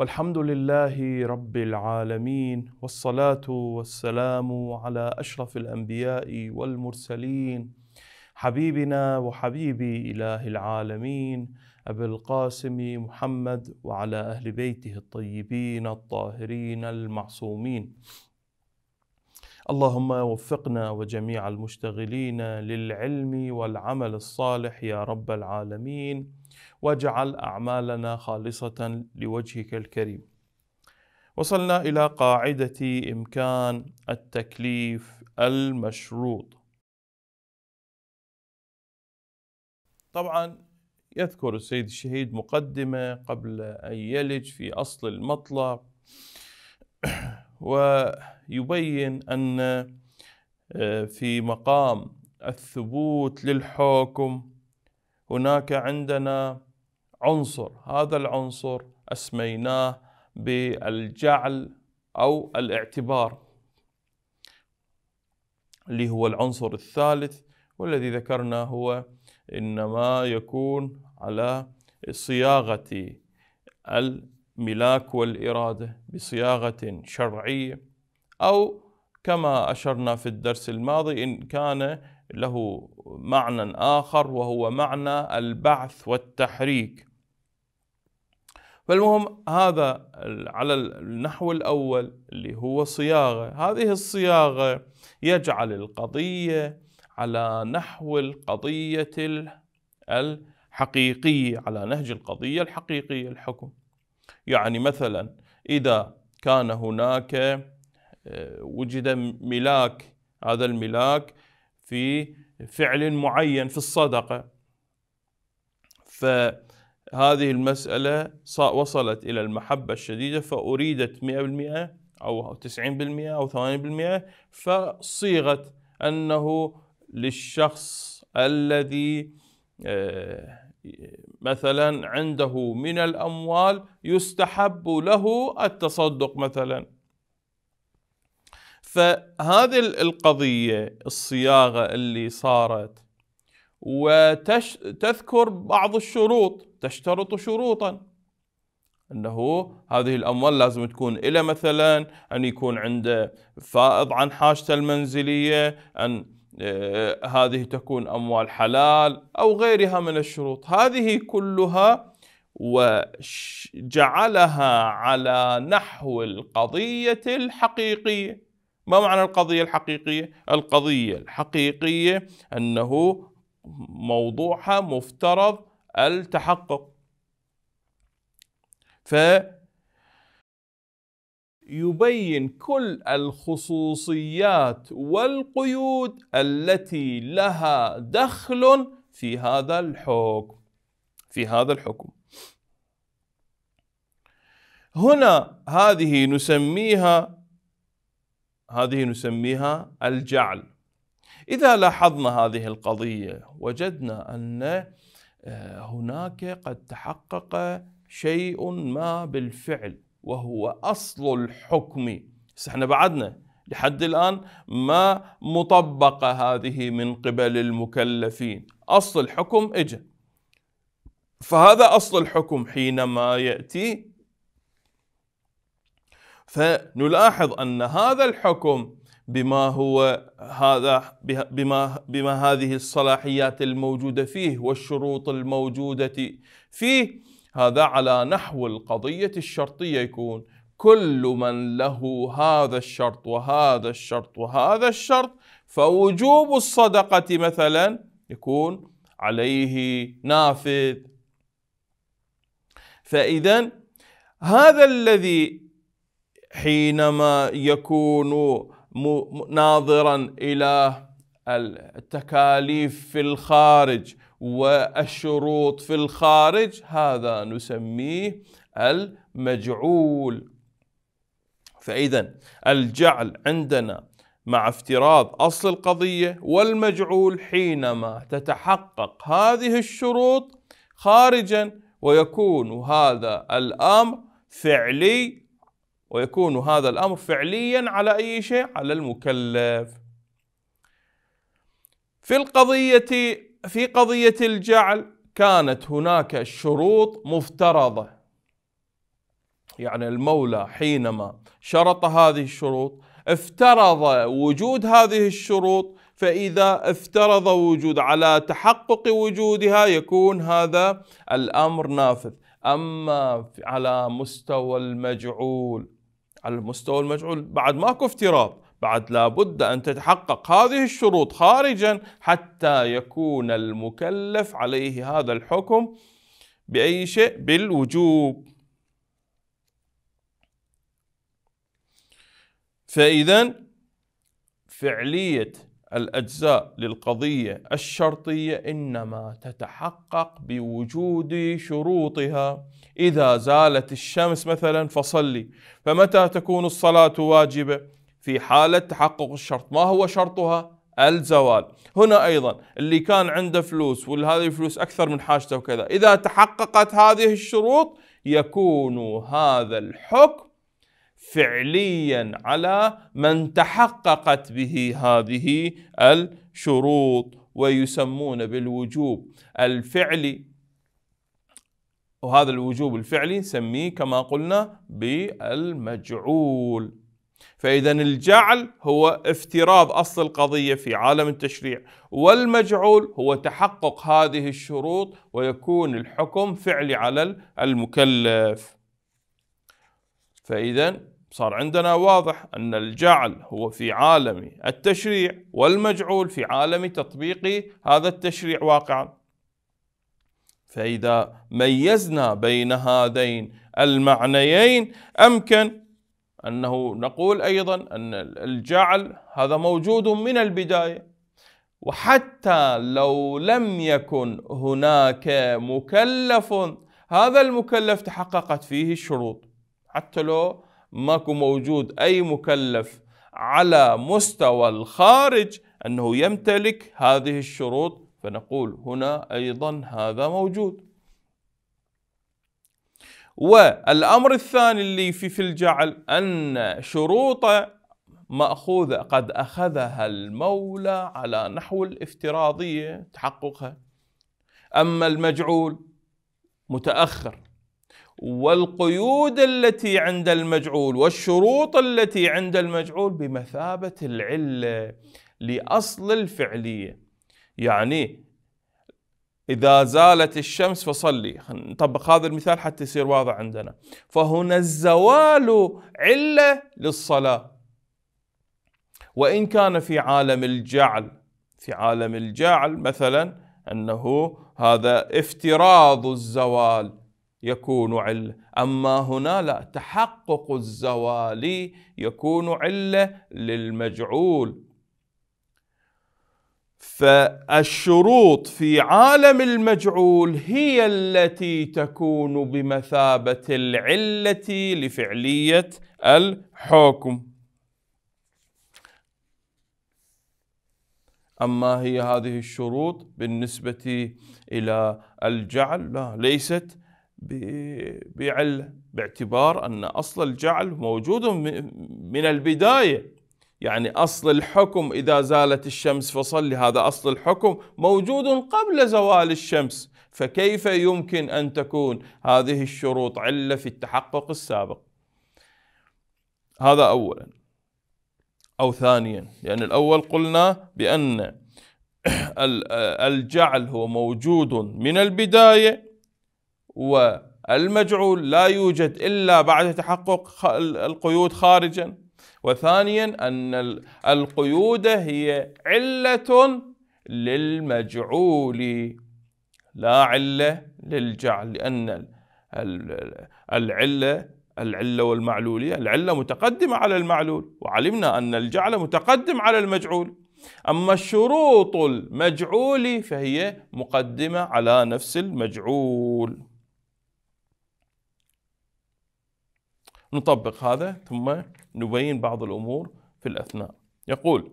والحمد لله رب العالمين والصلاه والسلام على اشرف الانبياء والمرسلين حبيبنا وحبيبي اله العالمين ابي القاسم محمد وعلى اهل بيته الطيبين الطاهرين المعصومين اللهم وفقنا وجميع المشتغلين للعلم والعمل الصالح يا رب العالمين واجعل اعمالنا خالصه لوجهك الكريم وصلنا الى قاعده امكان التكليف المشروط طبعا يذكر السيد الشهيد مقدمه قبل ان يلج في اصل المطلب و يبين أن آه، في مقام الثبوت للحكم هناك عندنا عنصر هذا العنصر أسميناه بالجعل أو الاعتبار اللي هو العنصر الثالث والذي ذكرنا هو إنما يكون على صياغة الملاك والإرادة بصياغة شرعية أو كما أشرنا في الدرس الماضي إن كان له معنى آخر وهو معنى البعث والتحريك فالمهم هذا على النحو الأول اللي هو صياغة هذه الصياغة يجعل القضية على نحو القضية الحقيقية على نهج القضية الحقيقية الحكم يعني مثلا إذا كان هناك آه، وجد ملاك هذا الملاك في فعل معين في الصدقه فهذه المساله وصلت الى المحبه الشديده فاريدت 100% او 90% او 80% فصيغت انه للشخص الذي آه، مثلا عنده من الاموال يستحب له التصدق مثلا فهذه القضية الصياغة اللي صارت وتذكر بعض الشروط تشترط شروطا انه هذه الاموال لازم تكون الى مثلا ان يكون عنده فائض عن حاجته المنزليه ان آه، هذه تكون اموال حلال او غيرها من الشروط هذه كلها وجعلها على نحو القضيه الحقيقيه ما معنى القضية الحقيقية؟ القضية الحقيقية أنه موضوعها مفترض التحقق ف يبين كل الخصوصيات والقيود التي لها دخل في هذا الحكم في هذا الحكم هنا هذه نسميها هذه نسميها الجعل إذا لاحظنا هذه القضية وجدنا أن آه، هناك قد تحقق شيء ما بالفعل وهو أصل الحكم احنا بعدنا لحد الآن ما مطبقة هذه من قبل المكلفين أصل الحكم إجا فهذا أصل الحكم حينما يأتي فنلاحظ أن هذا الحكم بما هو هذا بما بما هذه الصلاحيات الموجوده فيه والشروط الموجوده فيه هذا على نحو القضيه الشرطيه يكون كل من له هذا الشرط وهذا الشرط وهذا الشرط فوجوب الصدقه مثلا يكون عليه نافذ فاذا هذا الذي حينما يكون ناظرا الى التكاليف في الخارج والشروط في الخارج هذا نسميه المجعول فاذا الجعل عندنا مع افتراض اصل القضيه والمجعول حينما تتحقق هذه الشروط خارجا ويكون هذا الامر فعلي ويكون هذا الأمر فعليا على أي شيء على المكلف في القضية في قضية الجعل كانت هناك شروط مفترضة يعني المولى حينما شرط هذه الشروط افترض وجود هذه الشروط فإذا افترض وجود على تحقق وجودها يكون هذا الأمر نافذ أما على مستوى المجعول على المستوى المجعول بعد ماكو افتراض بعد لابد أن تتحقق هذه الشروط خارجا حتى يكون المكلف عليه هذا الحكم بأي شيء بالوجوب فإذا فعلية الأجزاء للقضية الشرطية إنما تتحقق بوجود شروطها إذا زالت الشمس مثلا فصلي فمتى تكون الصلاة واجبة؟ في حالة تحقق الشرط ما هو شرطها؟ الزوال هنا أيضا اللي كان عنده فلوس وهذه الفلوس أكثر من حاجته وكذا إذا تحققت هذه الشروط يكون هذا الحكم فعليا على من تحققت به هذه الشروط ويسمون بالوجوب الفعلي وهذا الوجوب الفعلي نسميه كما قلنا بالمجعول فإذا الجعل هو افتراض أصل القضية في عالم التشريع والمجعول هو تحقق هذه الشروط ويكون الحكم فعلي على المكلف فإذا صار عندنا واضح أن الجعل هو في عالم التشريع والمجعول في عالم تطبيق هذا التشريع واقعا فإذا ميزنا بين هذين المعنيين أمكن أنه نقول أيضا أن الجعل هذا موجود من البداية وحتى لو لم يكن هناك مكلف هذا المكلف تحققت فيه الشروط حتى لو ماكو موجود أي مكلف على مستوى الخارج أنه يمتلك هذه الشروط فنقول هنا أيضا هذا موجود والأمر الثاني اللي في في الجعل أن شروطه مأخوذة قد أخذها المولى على نحو الافتراضية تحققها أما المجعول متأخر والقيود التي عند المجعول والشروط التي عند المجعول بمثابة العلة لأصل الفعلية يعني إذا زالت الشمس فصلي نطبق هذا المثال حتى يصير واضح عندنا فهنا الزوال علة للصلاة وإن كان في عالم الجعل في عالم الجعل مثلا أنه هذا افتراض الزوال يكون علة أما هنا لا تحقق الزوال يكون علة للمجعول فالشروط في عالم المجعول هي التي تكون بمثابة العلة لفعلية الحكم أما هي هذه الشروط بالنسبة إلى الجعل لا ليست بعله باعتبار ان اصل الجعل موجود من البدايه يعني اصل الحكم اذا زالت الشمس فصلي هذا اصل الحكم موجود قبل زوال الشمس فكيف يمكن ان تكون هذه الشروط عله في التحقق السابق هذا اولا او ثانيا لان يعني الاول قلنا بان الجعل هو موجود من البدايه والمجعول لا يوجد إلا بعد تحقق القيود خارجا وثانيا أن القيود هي علة للمجعول لا علة للجعل لأن العلة العلة والمعلولية العلة متقدمة على المعلول وعلمنا أن الجعل متقدم على المجعول أما الشروط المجعول فهي مقدمة على نفس المجعول نطبق هذا ثم نبين بعض الأمور في الأثناء يقول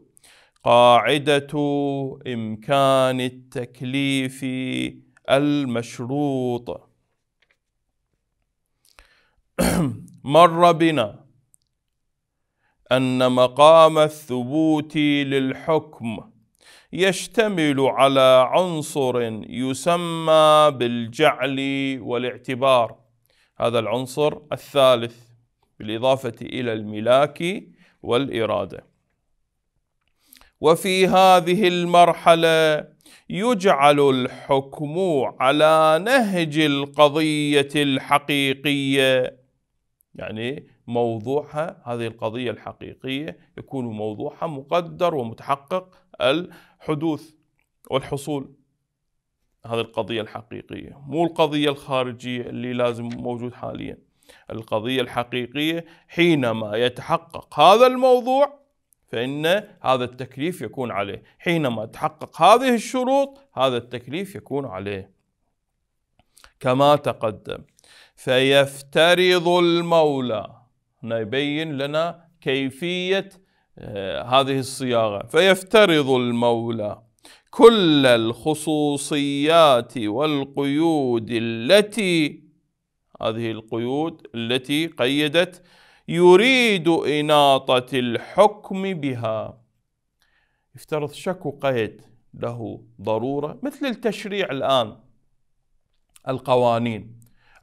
قاعدة إمكان التكليف المشروط مر بنا أن مقام الثبوت للحكم يشتمل على عنصر يسمى بالجعل والاعتبار هذا العنصر الثالث بالإضافة إلى الملاك والإرادة وفي هذه المرحلة يجعل الحكم على نهج القضية الحقيقية يعني موضوعها هذه القضية الحقيقية يكون موضوعها مقدر ومتحقق الحدوث والحصول هذه القضية الحقيقية مو القضية الخارجية اللي لازم موجود حاليا القضية الحقيقية حينما يتحقق هذا الموضوع فإن هذا التكليف يكون عليه حينما تحقق هذه الشروط هذا التكليف يكون عليه كما تقدم فيفترض المولى هنا يبين لنا كيفية آه، هذه الصياغة فيفترض المولى كل الخصوصيات والقيود التي هذه القيود التي قيدت يريد إناطة الحكم بها افترض شكو قيد له ضرورة مثل التشريع الآن القوانين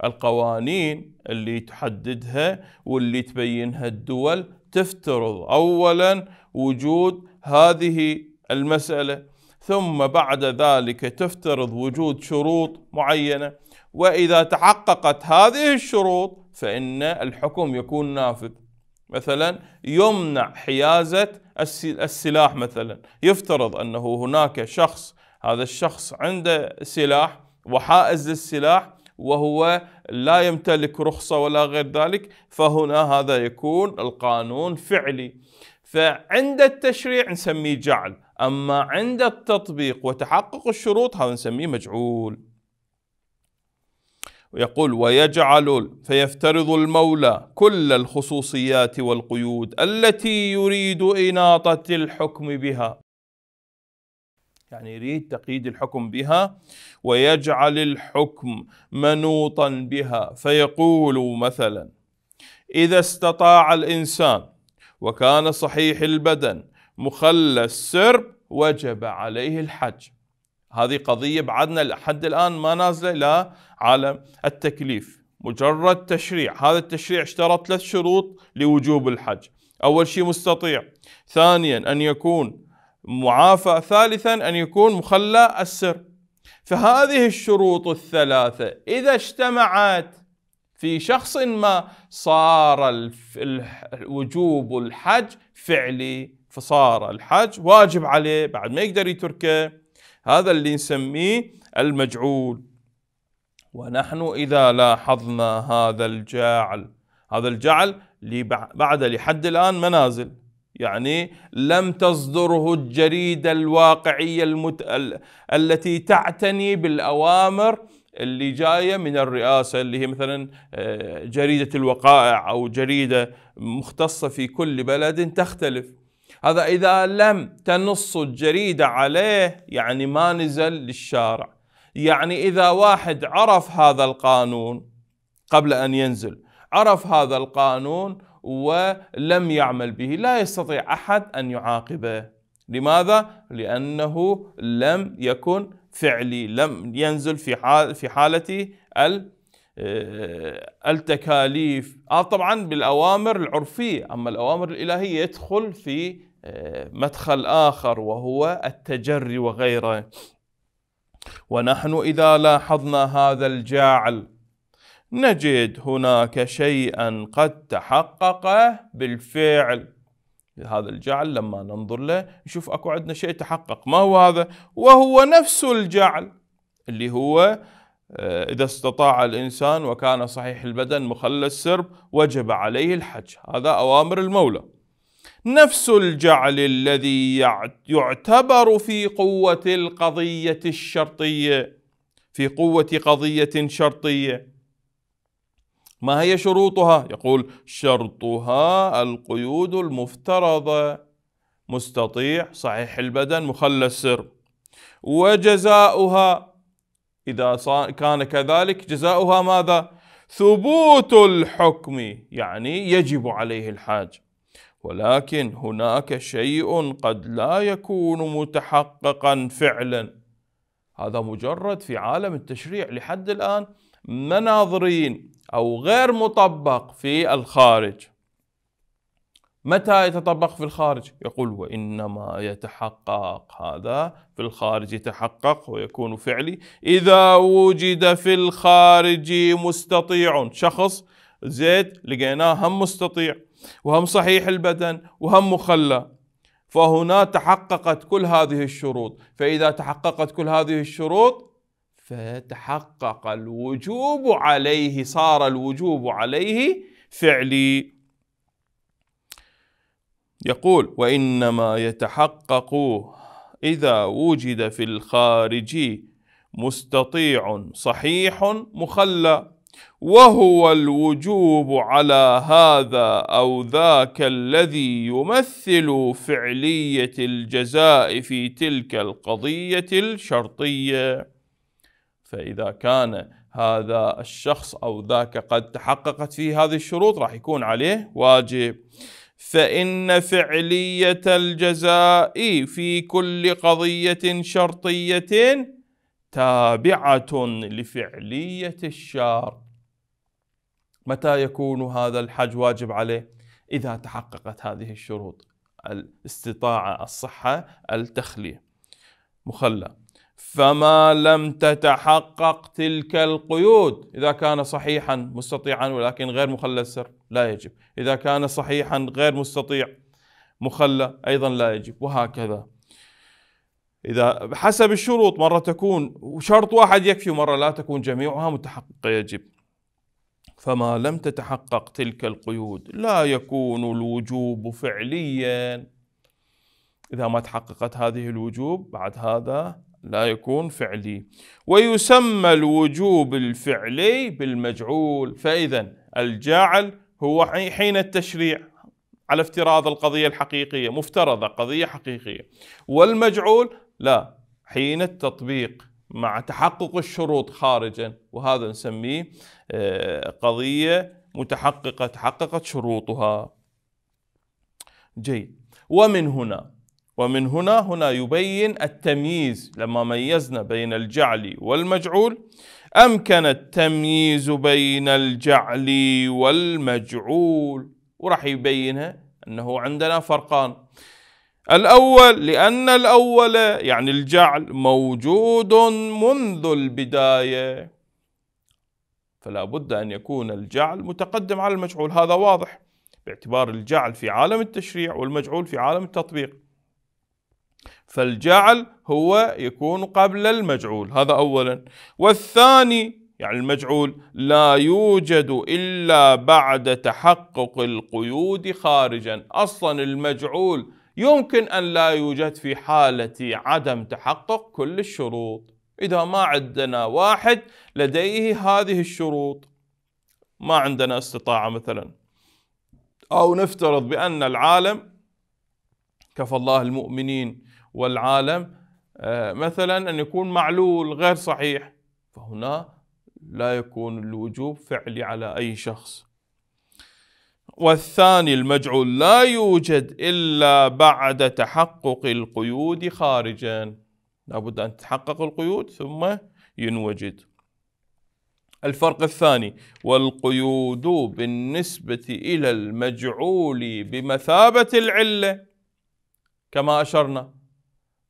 القوانين اللي تحددها واللي تبينها الدول تفترض أولا وجود هذه المسألة ثم بعد ذلك تفترض وجود شروط معينة واذا تحققت هذه الشروط فان الحكم يكون نافذ مثلا يمنع حيازه السلاح مثلا يفترض انه هناك شخص هذا الشخص عنده سلاح وحائز للسلاح وهو لا يمتلك رخصة ولا غير ذلك فهنا هذا يكون القانون فعلي فعند التشريع نسميه جعل أما عند التطبيق وتحقق الشروط هذا نسميه مجعول ويقول ويجعل فيفترض المولى كل الخصوصيات والقيود التي يريد إناطة الحكم بها يعني يريد تقييد الحكم بها ويجعل الحكم منوطا بها فيقول مثلا إذا استطاع الإنسان وكان صحيح البدن مخلى السرب وجب عليه الحج هذه قضية بعدنا لحد الآن ما نازلة إلى عالم التكليف مجرد تشريع هذا التشريع اشترط ثلاث شروط لوجوب الحج أول شيء مستطيع ثانيا أن يكون معافى ثالثا أن يكون مخلى السر فهذه الشروط الثلاثة إذا اجتمعت في شخص ما صار وجوب الحج فعلي فصار الحج واجب عليه بعد ما يقدر يتركه هذا اللي نسميه المجعول ونحن إذا لاحظنا هذا الجعل هذا الجعل بعد لحد الآن منازل يعني لم تصدره الجريدة الواقعية المت... التي تعتني بالأوامر اللي جاية من الرئاسة اللي هي مثلا آه، جريدة الوقائع أو جريدة مختصة في كل بلد تختلف هذا إذا لم تنص الجريدة عليه يعني ما نزل للشارع يعني إذا واحد عرف هذا القانون قبل أن ينزل عرف هذا القانون ولم يعمل به لا يستطيع أحد أن يعاقبه لماذا؟ لأنه لم يكن فعلي لم ينزل في حال في حالة آه، التكاليف هذا آه، طبعا بالأوامر العرفية أما الأوامر الإلهية يدخل في آه، مدخل آخر وهو التجري وغيره ونحن إذا لاحظنا هذا الجعل نجد هناك شيئا قد تحقق بالفعل هذا الجعل لما ننظر له نشوف اكو عندنا شيء تحقق ما هو هذا وهو نفس الجعل اللي هو آه، إذا استطاع الإنسان وكان صحيح البدن مخلى السرب وجب عليه الحج هذا أوامر المولى نفس الجعل الذي يعتبر في قوة القضية الشرطية في قوة قضية شرطية ما هي شروطها؟ يقول شرطها القيود المفترضة مستطيع صحيح البدن مخلى السرب وجزاؤها إذا كان كذلك جزاؤها ماذا؟ ثبوت الحكم يعني يجب عليه الحاج ولكن هناك شيء قد لا يكون متحققا فعلا هذا مجرد في عالم التشريع لحد الآن مناظرين أو غير مطبق في الخارج متى يتطبق في الخارج؟ يقول وإنما يتحقق هذا في الخارج يتحقق ويكون فعلي إذا وجد في الخارج مستطيع شخص زيد لقيناه هم مستطيع وهم صحيح البدن وهم مخلى فهنا تحققت كل هذه الشروط فإذا تحققت كل هذه الشروط فتحقق الوجوب عليه صار الوجوب عليه فعلي يقول وإنما يتحقق إذا وجد في الخارج مستطيع صحيح مخلى وهو الوجوب على هذا أو ذاك الذي يمثل فعلية الجزاء في تلك القضية الشرطية فإذا كان هذا الشخص أو ذاك قد تحققت فيه هذه الشروط راح يكون عليه واجب فان فعليه الجزاء في كل قضيه شرطيه تابعه لفعليه الشار متى يكون هذا الحج واجب عليه اذا تحققت هذه الشروط الاستطاعه الصحه التخليه مخلى فما لم تتحقق تلك القيود اذا كان صحيحا مستطيعا ولكن غير مخلى السر لا يجب إذا كان صحيحا غير مستطيع مخلى أيضا لا يجب وهكذا إذا حسب الشروط مرة تكون شرط واحد يكفي ومرة لا تكون جميعها متحققة يجب فما لم تتحقق تلك القيود لا يكون الوجوب فعليا إذا ما تحققت هذه الوجوب بعد هذا لا يكون فعلي ويسمى الوجوب الفعلي بالمجعول فإذا الجعل هو حين التشريع على افتراض القضية الحقيقية مفترضة قضية حقيقية والمجعول لا حين التطبيق مع تحقق الشروط خارجا وهذا نسميه آه، قضية متحققة تحققت شروطها جيد ومن هنا ومن هنا هنا يبين التمييز لما ميزنا بين الجعل والمجعول أمكن التمييز بين الجعل والمجعول وراح يبينها أنه عندنا فرقان الأول لأن الأول يعني الجعل موجود منذ البداية فلا بد أن يكون الجعل متقدم على المجعول هذا واضح باعتبار الجعل في عالم التشريع والمجعول في عالم التطبيق فالجعل هو يكون قبل المجعول هذا أولا والثاني يعني المجعول لا يوجد إلا بعد تحقق القيود خارجا أصلا المجعول يمكن أن لا يوجد في حالة عدم تحقق كل الشروط إذا ما عندنا واحد لديه هذه الشروط ما عندنا استطاعة مثلا أو نفترض بأن العالم كفى الله المؤمنين والعالم آه، مثلا أن يكون معلول غير صحيح فهنا لا يكون الوجوب فعلي على أي شخص والثاني المجعول لا يوجد إلا بعد تحقق القيود خارجا لابد أن تتحقق القيود ثم ينوجد الفرق الثاني والقيود بالنسبة إلى المجعول بمثابة العلة كما أشرنا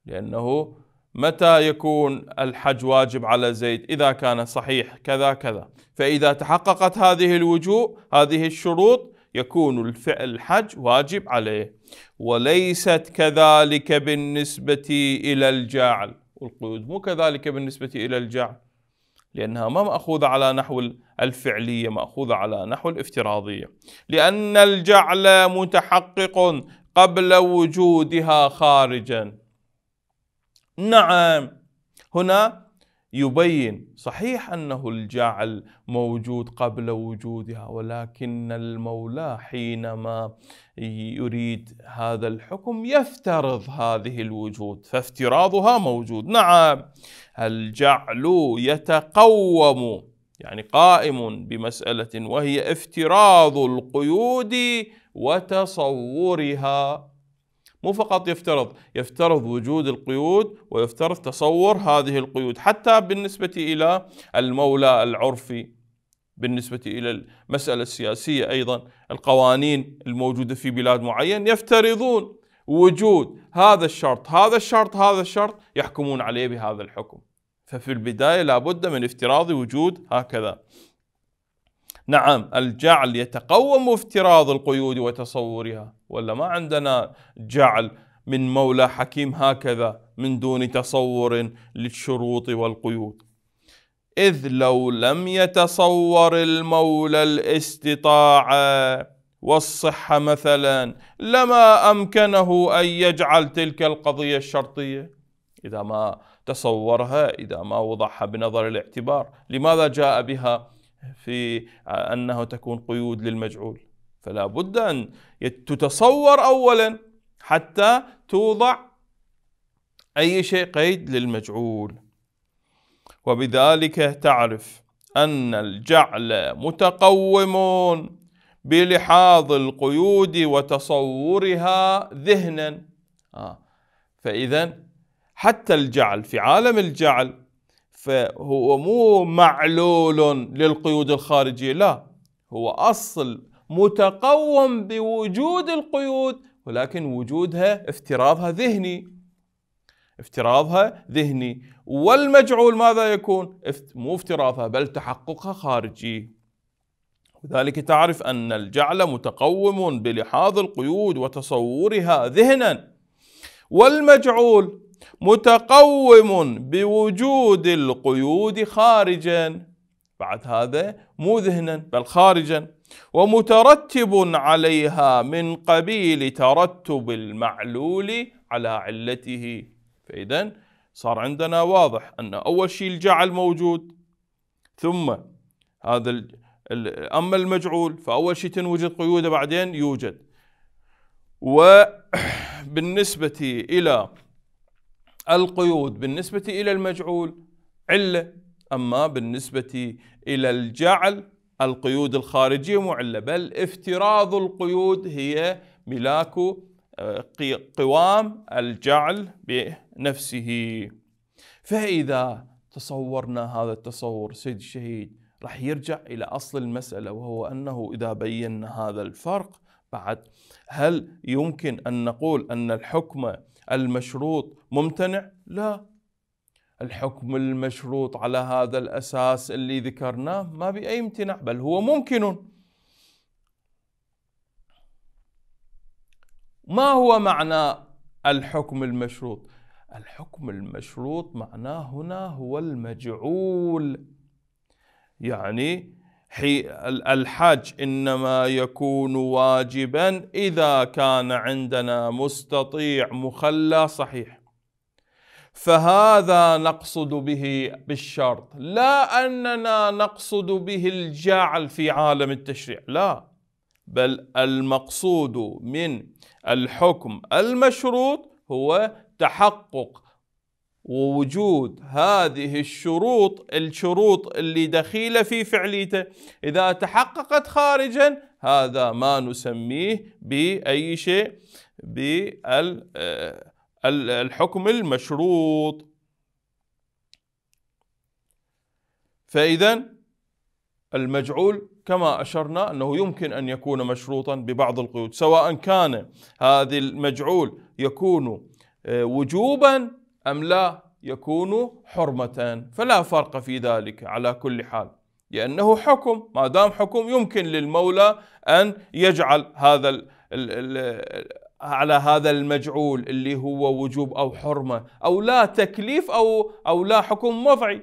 لأنه متى يكون الحج واجب على زيد إذا كان صحيح كذا كذا فإذا تحققت هذه الوجوه هذه الشروط يكون الفعل الحج واجب عليه وليست كذلك بالنسبة إلى الجعل والقيود مو كذلك بالنسبة إلى الجعل لأنها ما مأخوذة على نحو الفعلية مأخوذة على نحو الافتراضية لأن الجعل متحقق قبل وجودها خارجاً نعم هنا يبين صحيح انه الجعل موجود قبل وجودها ولكن المولى حينما يريد هذا الحكم يفترض هذه الوجود فافتراضها موجود نعم الجعل يتقوم يعني قائم بمساله وهي افتراض القيود وتصورها مو فقط يفترض يفترض وجود القيود ويفترض تصور هذه القيود حتى بالنسبة إلى المولى العرفي بالنسبة إلى المسألة السياسية أيضا القوانين الموجودة في بلاد معين يفترضون وجود هذا الشرط هذا الشرط هذا الشرط يحكمون عليه بهذا الحكم ففي البداية لابد من افتراض وجود هكذا نعم الجعل يتقوم افتراض القيود وتصورها ولا ما عندنا جعل من مولى حكيم هكذا من دون تصور للشروط والقيود إذ لو لم يتصور المولى الاستطاعة والصحة مثلا لما أمكنه أن يجعل تلك القضية الشرطية إذا ما تصورها إذا ما وضعها بنظر الاعتبار لماذا جاء بها في أنه تكون قيود للمجعول فلا بد أن تتصور أولا حتى توضع أي شيء قيد للمجعول وبذلك تعرف أن الجعل متقوم بلحاظ القيود وتصورها ذهنا آه. فإذا حتى الجعل في عالم الجعل فهو مو معلول للقيود الخارجية لا هو أصل متقوم بوجود القيود ولكن وجودها افتراضها ذهني افتراضها ذهني والمجعول ماذا يكون مو افتراضها بل تحققها خارجي لذلك تعرف أن الجعل متقوم بلحاظ القيود وتصورها ذهنا والمجعول متقوم بوجود القيود خارجا بعد هذا مو ذهنا بل خارجا ومترتب عليها من قبيل ترتب المعلول على علته فإذا صار عندنا واضح أن أول شيء الجعل موجود ثم هذا أما المجعول فأول شيء تنوجد قيوده بعدين يوجد وبالنسبة إلى القيود بالنسبة إلى المجعول علة أما بالنسبة إلى الجعل القيود الخارجية معلة بل افتراض القيود هي ملاك آه، قوام الجعل بنفسه فإذا تصورنا هذا التصور سيد الشهيد راح يرجع إلى أصل المسألة وهو أنه إذا بينا هذا الفرق بعد هل يمكن ان نقول ان الحكم المشروط ممتنع؟ لا الحكم المشروط على هذا الاساس اللي ذكرناه ما باي امتناع بل هو ممكن ما هو معنى الحكم المشروط؟ الحكم المشروط معناه هنا هو المجعول يعني الحج انما يكون واجبا اذا كان عندنا مستطيع مخلى صحيح فهذا نقصد به بالشرط لا اننا نقصد به الجعل في عالم التشريع لا بل المقصود من الحكم المشروط هو تحقق ووجود هذه الشروط الشروط اللي دخيلة في فعليته إذا تحققت خارجا هذا ما نسميه بأي شيء بالحكم آه، المشروط فإذا المجعول كما أشرنا أنه يمكن أن يكون مشروطا ببعض القيود سواء كان هذا المجعول يكون آه، وجوبا أم لا يكون حرمة فلا فرق في ذلك على كل حال لأنه حكم ما دام حكم يمكن للمولى أن يجعل هذا الـ الـ الـ على هذا المجعول اللي هو وجوب أو حرمة أو لا تكليف أو, أو لا حكم وضعي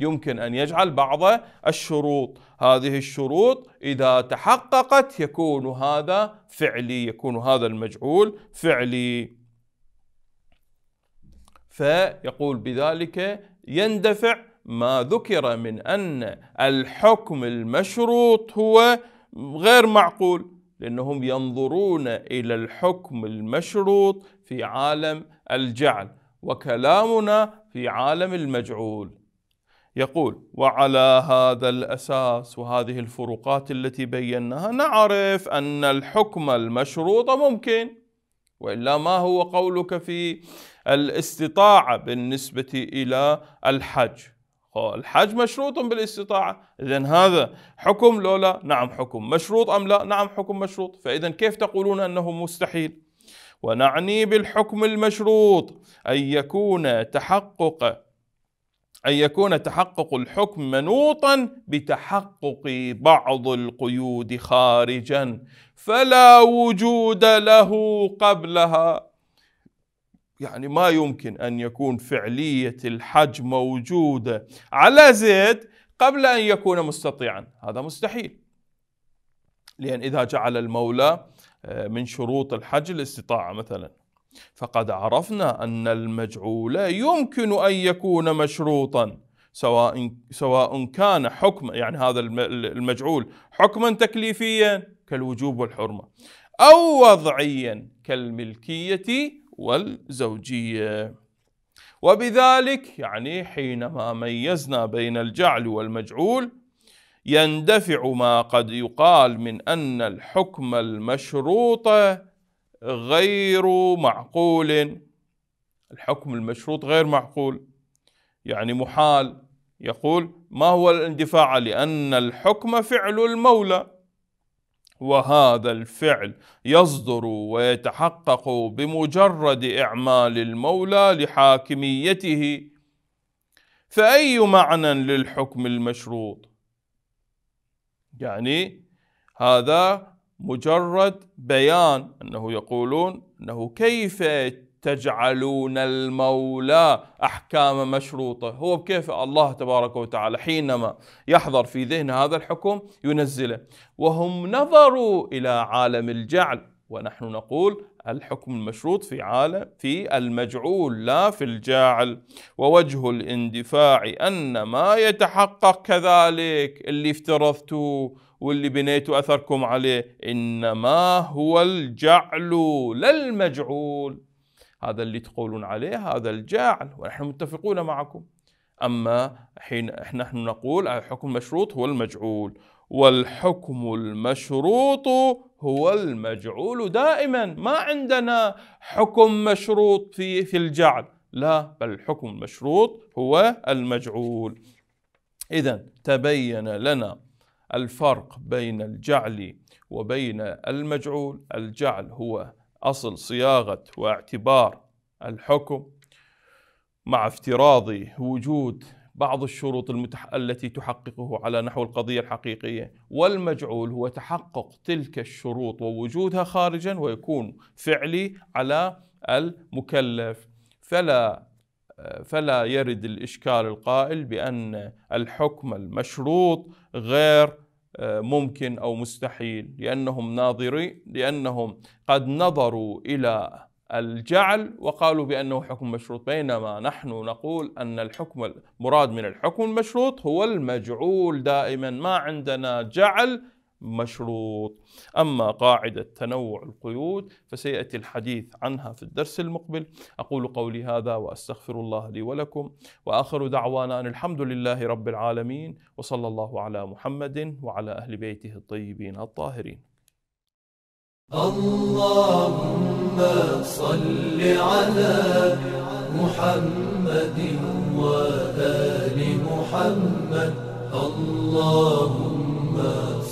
يمكن أن يجعل بعض الشروط هذه الشروط إذا تحققت يكون هذا فعلي يكون هذا المجعول فعلي فيقول بذلك يندفع ما ذكر من أن الحكم المشروط هو غير معقول لأنهم ينظرون إلى الحكم المشروط في عالم الجعل وكلامنا في عالم المجعول يقول وعلى هذا الأساس وهذه الفروقات التي بيناها نعرف أن الحكم المشروط ممكن وإلا ما هو قولك في الاستطاعة بالنسبة إلى الحج الحج مشروط بالاستطاعة إذا هذا حكم لو لا نعم حكم مشروط أم لا نعم حكم مشروط فإذا كيف تقولون أنه مستحيل ونعني بالحكم المشروط أن يكون تحقق أن يكون تحقق الحكم منوطا بتحقق بعض القيود خارجا فلا وجود له قبلها يعني ما يمكن أن يكون فعلية الحج موجودة على زيد قبل أن يكون مستطيعا هذا مستحيل لأن إذا جعل المولى آه، من شروط الحج الاستطاعة مثلا فقد عرفنا أن المجعول يمكن أن يكون مشروطا سواء سواء كان حكم يعني هذا المجعول حكما تكليفيا كالوجوب والحرمة أو وضعيا كالملكية والزوجية وبذلك يعني حينما ميزنا بين الجعل والمجعول يندفع ما قد يقال من أن الحكم المشروط غير معقول الحكم المشروط غير معقول يعني محال يقول ما هو الاندفاع لأن الحكم فعل المولى وهذا الفعل يصدر ويتحقق بمجرد إعمال المولى لحاكميته فأي معنى للحكم المشروط يعني هذا مجرد بيان أنه يقولون أنه كيف تجعلون المولى احكام مشروطه هو بكيف الله تبارك وتعالى حينما يحضر في ذهن هذا الحكم ينزله وهم نظروا الى عالم الجعل ونحن نقول الحكم المشروط في عالم في المجعول لا في الجاعل ووجه الاندفاع ان ما يتحقق كذلك اللي افترضتوه واللي بنيتوا اثركم عليه انما هو الجعل لا المجعول هذا اللي تقولون عليه هذا الجعل ونحن متفقون معكم أما حين نحن نقول الحكم المشروط هو المجعول والحكم المشروط هو المجعول دائما ما عندنا حكم مشروط في في الجعل لا بل الحكم المشروط هو المجعول إذا تبين لنا الفرق بين الجعل وبين المجعول الجعل هو أصل صياغة واعتبار الحكم مع افتراض وجود بعض الشروط المتح... التي تحققه على نحو القضية الحقيقية والمجعول هو تحقق تلك الشروط ووجودها خارجا ويكون فعلي على المكلف فلا فلا يرد الإشكال القائل بأن الحكم المشروط غير ممكن او مستحيل لانهم ناظري لانهم قد نظروا الى الجعل وقالوا بانه حكم مشروط بينما نحن نقول ان الحكم المراد من الحكم المشروط هو المجعول دائما ما عندنا جعل مشروط أما قاعدة تنوع القيود فسيأتي الحديث عنها في الدرس المقبل أقول قولي هذا وأستغفر الله لي ولكم وآخر دعوانا أن الحمد لله رب العالمين وصلى الله على محمد وعلى أهل بيته الطيبين الطاهرين اللهم صل على محمد وآل محمد اللهم